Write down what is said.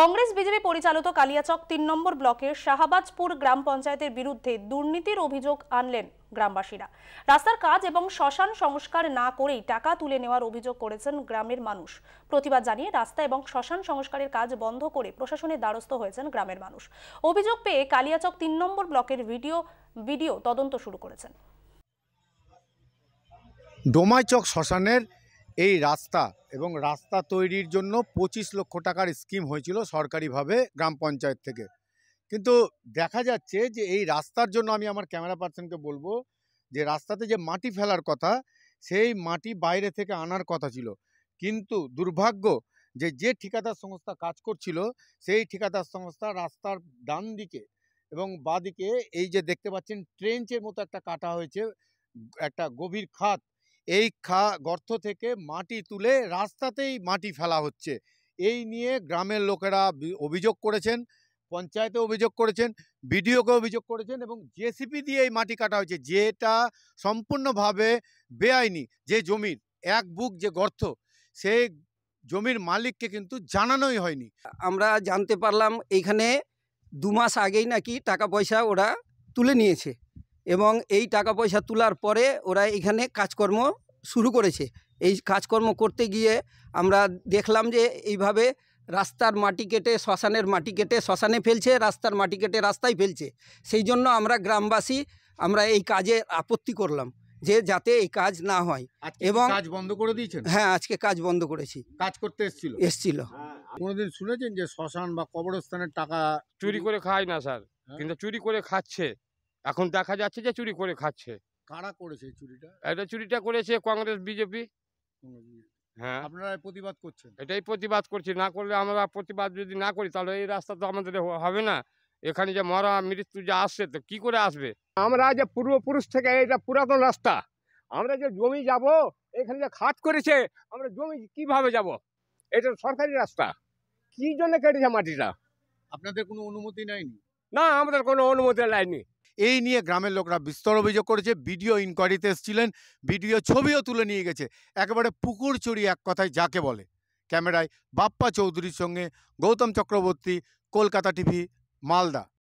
Congress BJP পরিচালিত কালিয়াচক তিন নম্বর ব্লকের শাহাবাজপুর গ্রাম পঞ্চায়েতের বিরুদ্ধে দুর্নীতির অভিযোগ আনলেন গ্রামবাসীরা রাস্তার কাজ এবং শ্মশান সংস্কার না করেই টাকা তুলে নেওয়ার অভিযোগ করেছেন গ্রামের মানুষ প্রতিবাদ জানিয়ে রাস্তা এবং শ্মশান সংস্কারের কাজ বন্ধ করে প্রশাসনের দ্বারস্থ হয়েছেন গ্রামের মানুষ অভিযোগ পেয়ে কালিয়াচক তিন নম্বর ব্লকের ভিডিও ভিডিও তদন্ত শুরু করেছেন ডোমাইচক শ্মশানের এই রাস্তা এবং রাস্তা তৈরির জন্য পঁচিশ লক্ষ টাকার স্কিম হয়েছিল সরকারিভাবে গ্রাম পঞ্চায়েত থেকে কিন্তু দেখা যাচ্ছে যে এই রাস্তার জন্য আমি আমার ক্যামেরা পার্সনকে বলবো যে রাস্তাতে যে মাটি ফেলার কথা সেই মাটি বাইরে থেকে আনার কথা ছিল কিন্তু দুর্ভাগ্য যে যে ঠিকাদার সংস্থা কাজ করছিল সেই ঠিকাদার সংস্থা রাস্তার ডান দিকে এবং বাদিকে এই যে দেখতে পাচ্ছেন ট্রেঞ্চের মতো একটা কাটা হয়েছে একটা গভীর খাত এই খা গর্ত থেকে মাটি তুলে রাস্তাতেই মাটি ফেলা হচ্ছে এই নিয়ে গ্রামের লোকেরা অভিযোগ করেছেন পঞ্চায়েতে অভিযোগ করেছেন বিডিওকে অভিযোগ করেছেন এবং জেসিপি দিয়ে এই মাটি কাটা হয়েছে যেটা সম্পূর্ণভাবে বেআইনি যে জমির এক বুক যে গর্ত সেই জমির মালিককে কিন্তু জানানোই হয়নি আমরা জানতে পারলাম এইখানে দু মাস আগেই নাকি টাকা পয়সা ওরা তুলে নিয়েছে এবং এই টাকা পয়সা তোলার পরে ওরা এখানে কাজকর্ম শুরু করেছে এই কাজকর্ম করতে গিয়ে আমরা দেখলাম যে এইভাবে রাস্তার মাটি কেটে শ্মশানের মাটি কেটে শ্মশানে ফেলছে রাস্তার মাটি কেটে রাস্তায় ফেলছে সেই জন্য আমরা গ্রামবাসী আমরা এই কাজে আপত্তি করলাম যে যাতে এই কাজ না হয় এবং কাজ বন্ধ করে দিয়েছেন হ্যাঁ আজকে কাজ বন্ধ করেছি কাজ করতে এসেছিল এসেছিল হ্যাঁ। কোনোদিন শুনেছেন যে শ্মশান বা কবরস্থানের টাকা চুরি করে খায় না স্যার হ্যাঁ। কিন্তু চুরি করে খাচ্ছে এখন দেখা যাচ্ছে যে চুরি করে খাচ্ছে কারা করেছে চুরিটা এটা চুরিটা করেছে কংগ্রেস বিজেপি হ্যাঁ আপনারা প্রতিবাদ করছেন এটাই প্রতিবাদ করছি না করলে আমরা প্রতিবাদ যদি না করি তাহলে এই রাস্তা তো আমাদের হবে না এখানে যে মরা মৃত্যু যে আসছে তো কি করে আসবে আমরা যে পূর্বপুরুষ থেকে এটা পুরাতন রাস্তা আমরা যে জমি যাব এখানে যে খাত করেছে আমরা জমি কিভাবে যাব এটা সরকারি রাস্তা কি জন্য কেটেছে মাটিটা আপনাদের কোনো অনুমতি নেয়নি না আমাদের কোনো অনুমতি নেয়নি এই নিয়ে গ্রামের লোকরা বিস্তর অভিযোগ করেছে ভিডিও ইনকোয়ারিতে এসেছিলেন ভিডিও ছবিও তুলে নিয়ে গেছে একেবারে পুকুর চুরি এক কথায় যাকে বলে ক্যামেরায় বাপ্পা চৌধুরীর সঙ্গে গৌতম চক্রবর্তী কলকাতা টিভি মালদা